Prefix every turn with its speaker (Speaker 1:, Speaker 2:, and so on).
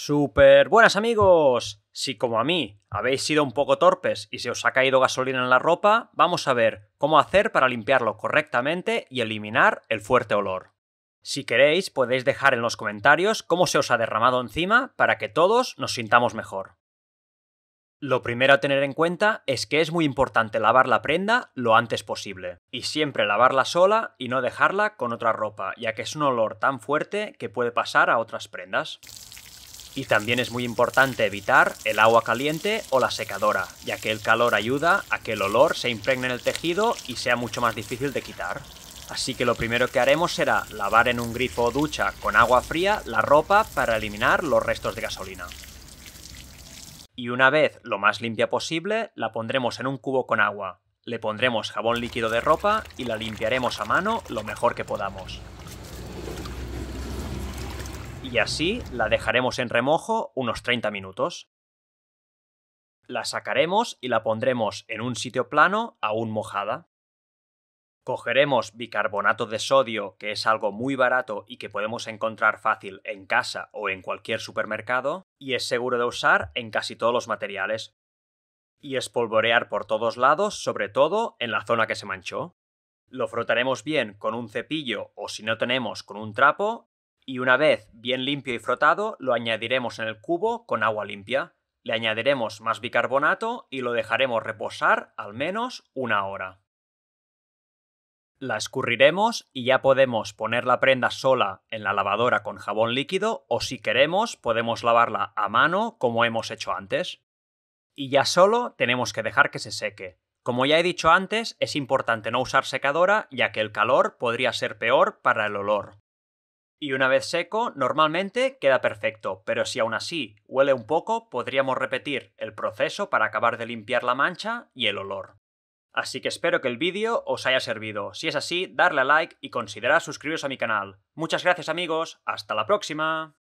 Speaker 1: Super buenas amigos. Si como a mí habéis sido un poco torpes y se os ha caído gasolina en la ropa, vamos a ver cómo hacer para limpiarlo correctamente y eliminar el fuerte olor. Si queréis podéis dejar en los comentarios cómo se os ha derramado encima para que todos nos sintamos mejor. Lo primero a tener en cuenta es que es muy importante lavar la prenda lo antes posible, y siempre lavarla sola y no dejarla con otra ropa, ya que es un olor tan fuerte que puede pasar a otras prendas. Y también es muy importante evitar el agua caliente o la secadora, ya que el calor ayuda a que el olor se impregne en el tejido y sea mucho más difícil de quitar. Así que lo primero que haremos será lavar en un grifo o ducha con agua fría la ropa para eliminar los restos de gasolina. Y una vez lo más limpia posible, la pondremos en un cubo con agua. Le pondremos jabón líquido de ropa y la limpiaremos a mano lo mejor que podamos y así la dejaremos en remojo unos 30 minutos. La sacaremos y la pondremos en un sitio plano aún mojada. Cogeremos bicarbonato de sodio, que es algo muy barato y que podemos encontrar fácil en casa o en cualquier supermercado, y es seguro de usar en casi todos los materiales. Y espolvorear por todos lados, sobre todo en la zona que se manchó. Lo frotaremos bien con un cepillo o si no tenemos con un trapo y una vez bien limpio y frotado lo añadiremos en el cubo con agua limpia. Le añadiremos más bicarbonato y lo dejaremos reposar al menos una hora. La escurriremos y ya podemos poner la prenda sola en la lavadora con jabón líquido o si queremos podemos lavarla a mano como hemos hecho antes. Y ya solo tenemos que dejar que se seque. Como ya he dicho antes, es importante no usar secadora ya que el calor podría ser peor para el olor. Y una vez seco, normalmente queda perfecto, pero si aún así huele un poco, podríamos repetir el proceso para acabar de limpiar la mancha y el olor. Así que espero que el vídeo os haya servido. Si es así, darle a like y considerar suscribiros a mi canal. Muchas gracias amigos, hasta la próxima.